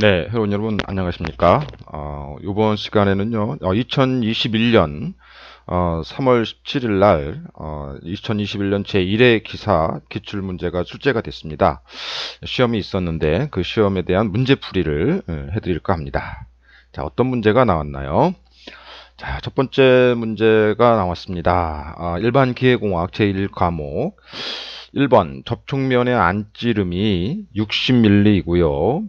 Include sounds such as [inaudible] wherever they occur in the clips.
네, 회원 여러분 안녕하십니까? 어, 이번 시간에는요, 어, 2021년 어, 3월 17일 날 2021년 어, 제1회 기사 기출 문제가 출제가 됐습니다. 시험이 있었는데 그 시험에 대한 문제풀이를 예, 해드릴까 합니다. 자, 어떤 문제가 나왔나요? 자, 첫 번째 문제가 나왔습니다. 아, 일반 기계공학 제1과목 1번 접촉면의 안찌름이 60mm이고요.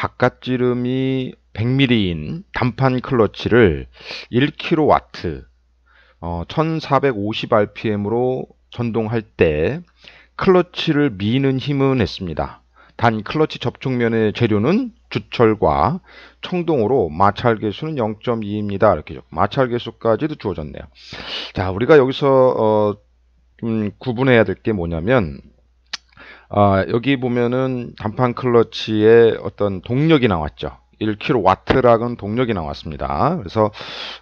바깥지름이 100mm인 단판 클러치를 1kW 어, 1450rpm으로 전동할 때 클러치를 미는 힘은 했습니다. 단 클러치 접촉면의 재료는 주철과 청동으로 마찰 개수는 0.2입니다. 이렇게 마찰 개수까지도 주어졌네요. 자, 우리가 여기서 어, 좀 구분해야 될 게 뭐냐면 아, 여기 보면은 단판 클러치의 어떤 동력이 나왔죠. 1kW라는 동력이 나왔습니다. 그래서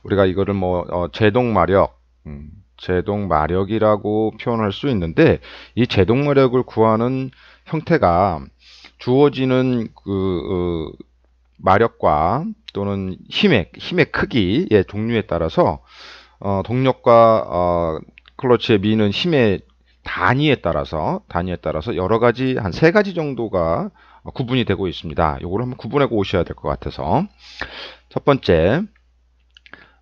우리가 이거를 뭐 어, 제동 마력, 음, 제동 마력이라고 표현할 수 있는데 이 제동 마력을 구하는 형태가 주어지는 그 어, 마력과 또는 힘의 힘의 크기의 종류에 따라서 어, 동력과 어, 클러치의 미는 힘의 단위에 따라서 단위에 따라서 여러 가지 한 세 가지 정도가 구분이 되고 있습니다. 요걸 한번 구분하고 오셔야 될 것 같아서 첫 번째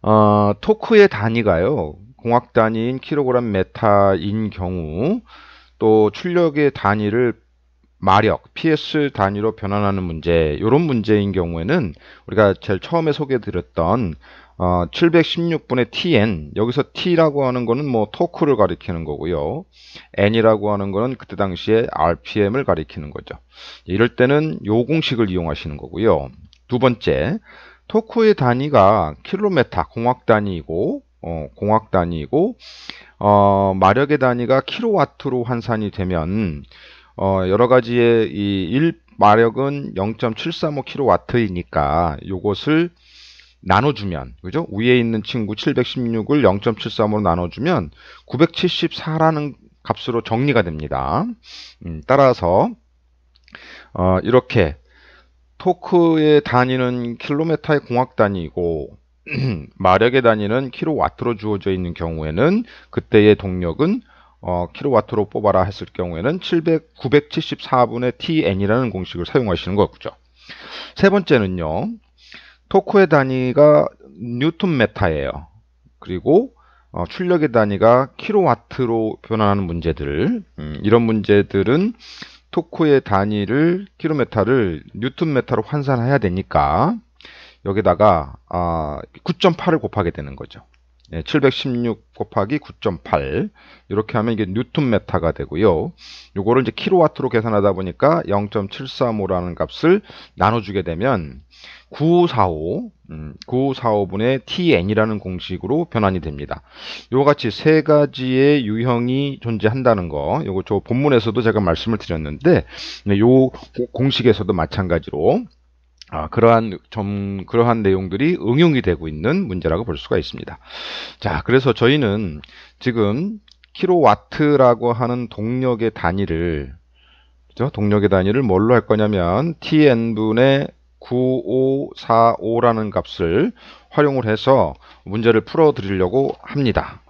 어, 토크의 단위가요 공학 단위인 킬로그램 메타인 경우 또 출력의 단위를 마력, PS 단위로 변환하는 문제, 이런 문제인 경우에는 우리가 제일 처음에 소개드렸던 해 어, 716분의 tn 여기서 t라고 하는 거는 뭐 토크를 가리키는 거고요. n이라고 하는 거는 그때 당시에 rpm을 가리키는 거죠. 이럴 때는 요 공식을 이용하시는 거고요. 두 번째, 토크의 단위가 킬로메타 공학 단위이고 어, 공학 단위이고 어, 마력의 단위가 킬로와트로 환산이 되면 어, 여러 가지의 이1 마력은 0.735 킬로와트이니까 요것을 나눠주면 그죠? 위에 있는 친구 716을 0.73으로 나눠주면 974라는 값으로 정리가 됩니다. 음, 따라서 어, 이렇게 토크에다니는킬로미터의 공학 단위이고 [clears throat] 마력에다니는 킬로와트로 주어져 있는 경우에는 그때의 동력은 어, 킬로와트로 뽑아라 했을 경우에는 700, 974분의 tn이라는 공식을 사용하시는 거죠. 세 번째는요. 토크의 단위가 뉴턴 메타예요. 그리고 어, 출력의 단위가 킬로와트로 변환하는 문제들 음, 이런 문제들은 토크의 단위를 킬로메타를 뉴턴 메타로 환산해야 되니까 여기다가 아, 9.8을 곱하게 되는 거죠. 716 곱하기 9.8 이렇게 하면 이게 뉴턴 메타가 되고요. 요거를 이제 킬로와트로 계산하다 보니까 0.735라는 값을 나눠주게 되면 945, 음, 9 4 5분의 tn이라는 공식으로 변환이 됩니다. 이와 같이 세 가지의 유형이 존재한다는 거, 요거 저 본문에서도 제가 말씀을 드렸는데, 네, 요 공식에서도 마찬가지로 아, 그러한 점 그러한 내용들이 응용이 되고 있는 문제라고 볼 수가 있습니다. 자, 그래서 저희는 지금 킬로와트라고 하는 동력의 단위를 그죠? 동력의 단위를 뭘로 할 거냐면 tn분의 9545라는 값을 활용을 해서 문제를 풀어 드리려고 합니다.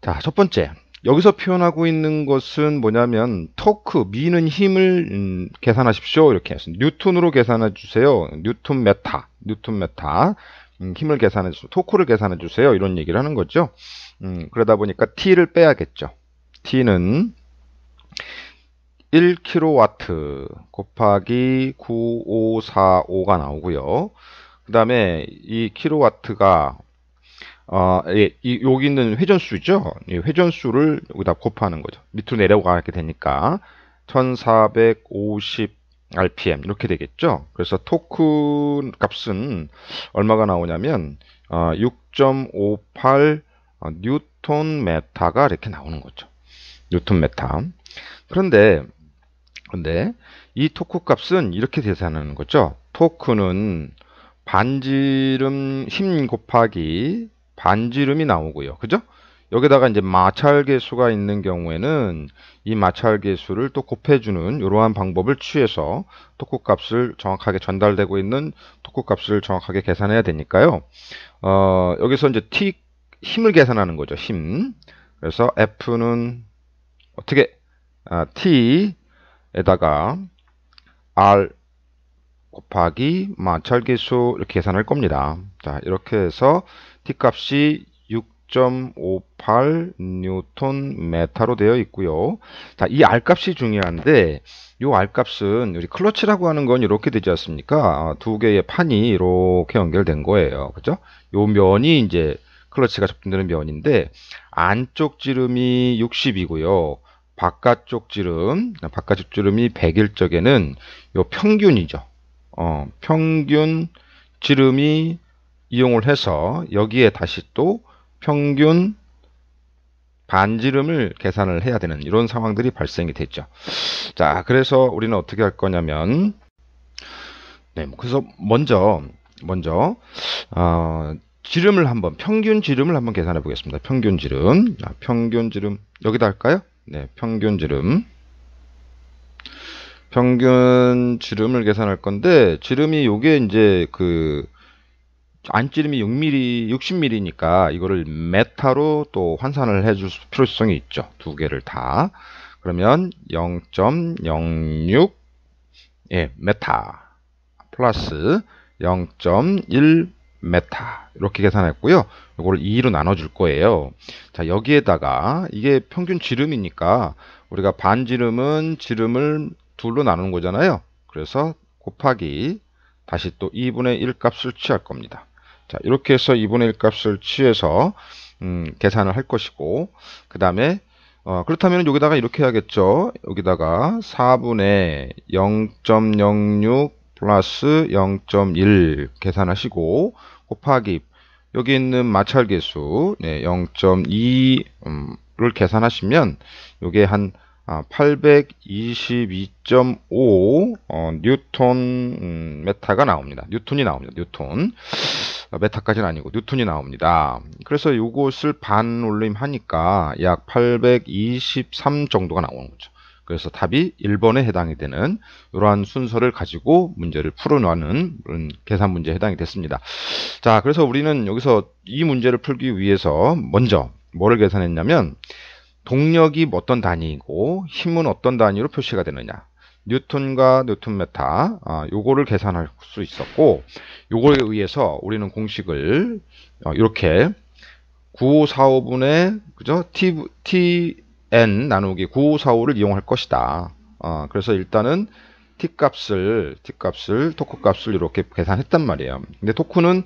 자, 첫 번째. 여기서 표현하고 있는 것은 뭐냐면 토크, 미는 힘을 음, 계산하십시오. 이렇게 했습니다 뉴턴으로 계산해 주세요. 뉴턴 메타, 뉴턴 메타. 음, 힘을 계산해 주세요. 토크를 계산해 주세요. 이런 얘기를 하는 거죠. 음, 그러다 보니까 T를 빼야겠죠. T는 1kW 곱하기 9545가 나오고요. 그 다음에 이 킬로와트가 어, 예, 이, 여기 있는 회전수죠. 예, 회전수를 여기다 곱하는 거죠. 밑으로 내려가게 되니까 1450 rpm 이렇게 되겠죠. 그래서 토크 값은 얼마가 나오냐면 어, 6.58 어, 뉴턴 메타가 이렇게 나오는 거죠. 뉴턴 메타. 그런데 근데 이 토크 값은 이렇게 계산하는 거죠. 토크는 반지름 힘 곱하기 반지름이 나오고요. 그죠? 여기다가 이제 마찰계수가 있는 경우에는 이 마찰계수를 또 곱해주는 이러한 방법을 취해서 토크값을 정확하게 전달되고 있는 토크값을 정확하게 계산해야 되니까요. 어, 여기서 이제 T 힘을 계산하는 거죠. 힘. 그래서 F는 어떻게 아, T에다가 R 곱하기 마찰계수 이렇게 계산할 겁니다. 자 이렇게 해서 T값이 6.58 뉴턴 메타로 되어 있고요. 자, 이 R값이 중요한데 이 R값은 우리 클러치라고 하는 건 이렇게 되지 않습니까? 두 개의 판이 이렇게 연결된 거예요. 그죠? 이 면이 이제 클러치가 접근되는 면인데 안쪽 지름이 60이고요. 바깥쪽 지름, 바깥쪽 지름이 100일 적에는 이 평균이죠. 어, 평균 지름이 이용을 해서 여기에 다시 또 평균 반지름을 계산을 해야 되는 이런 상황들이 발생이 됐죠. 자, 그래서 우리는 어떻게 할 거냐면, 네, 뭐 그래서 먼저, 먼저, 어, 지름을 한번, 평균 지름을 한번 계산해 보겠습니다. 평균 지름. 자, 평균 지름. 여기다 할까요? 네, 평균 지름. 평균 지름을 계산할 건데 지름이 요게 이제 그 안지름이 6mm, 60mm니까 이거를 메타로 또 환산을 해줄 필요성이 있죠. 두 개를 다. 그러면 0.06 예, 메타 플러스 0.1 메타 이렇게 계산했고요. 이거를 2로 나눠줄 거예요. 자 여기에다가 이게 평균 지름이니까 우리가 반 지름은 지름을 둘로 나누는 거잖아요. 그래서 곱하기 다시 또 2분의 1 값을 취할 겁니다. 자 이렇게 해서 2분의 1 값을 취해서 음, 계산을 할 것이고 그 다음에 어, 그렇다면 여기다가 이렇게 해야겠죠. 여기다가 4분의 0.06 플러스 0.1 계산하시고 곱하기 여기 있는 마찰 계수 네, 0.2를 음, 계산하시면 이게 한 아, 822.5 어, 뉴턴 음, 메타가 나옵니다. 뉴턴이 나옵니다. 뉴턴 아, 메타까지는 아니고 뉴턴이 나옵니다. 그래서 이것을 반 올림하니까 약 823 정도가 나오는 거죠. 그래서 답이 1번에 해당이 되는 이러한 순서를 가지고 문제를 풀어놓는 계산 문제에 해당이 됐습니다. 자, 그래서 우리는 여기서 이 문제를 풀기 위해서 먼저 뭐를 계산했냐면 동력이 뭐 어떤 단위이고 힘은 어떤 단위로 표시가 되느냐 뉴턴과 뉴턴메타 아, 요거를 계산할 수 있었고 요거에 의해서 우리는 공식을 어, 이렇게 9545분의 그죠? T, Tn 나누기 9545를 이용할 것이다. 어, 그래서 일단은 T값을 T값을 토크값을 이렇게 계산했단 말이에요. 근데 토크는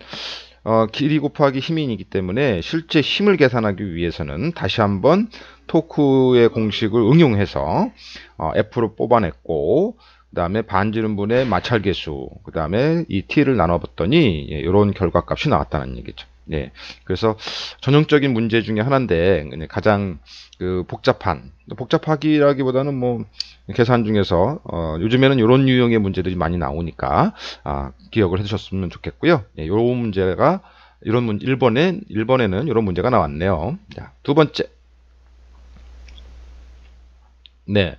어, 길이 곱하기 힘이기 때문에 실제 힘을 계산하기 위해서는 다시 한번 토크의 공식을 응용해서 어, F로 뽑아냈고 그 다음에 반지름분의 마찰 개수, 그 다음에 이 t를 나눠봤더니 이런 예, 결과값이 나왔다는 얘기죠. 예, 그래서 전형적인 문제 중에 하나인데 네, 가장 그 복잡한 복잡하기라기보다는 뭐 계산 중에서 어, 요즘에는 이런 유형의 문제들이 많이 나오니까 아, 기억을 해주셨으면 좋겠고요. 예, 네, 요런 문제가 이런 문 1번에 1번에는 이런 문제가 나왔네요. 자, 두 번째. 네.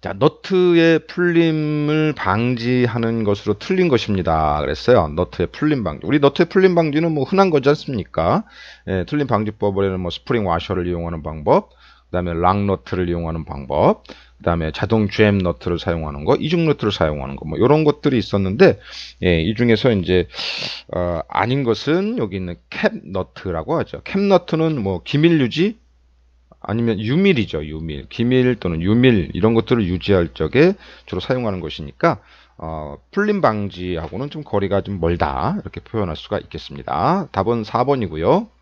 자, 너트의 풀림을 방지하는 것으로 틀린 것입니다. 그랬어요. 너트의 풀림 방지. 우리 너트의 풀림 방지는 뭐 흔한 거지 않습니까? 예, 틀림 방지법으로는 뭐 스프링 와셔를 이용하는 방법, 그 다음에 락 너트를 이용하는 방법, 그 다음에 자동 GM 너트를 사용하는 거, 이중 너트를 사용하는 거, 뭐 이런 것들이 있었는데, 예, 이 중에서 이제 어, 아닌 것은 여기 있는 캡 너트라고 하죠. 캡 너트는 뭐 기밀 유지, 아니면 유밀이죠. 유밀, 기밀 또는 유밀 이런 것들을 유지할 적에 주로 사용하는 것이니까 어, 풀림 방지하고는 좀 거리가 좀 멀다 이렇게 표현할 수가 있겠습니다. 답은 4번이고요.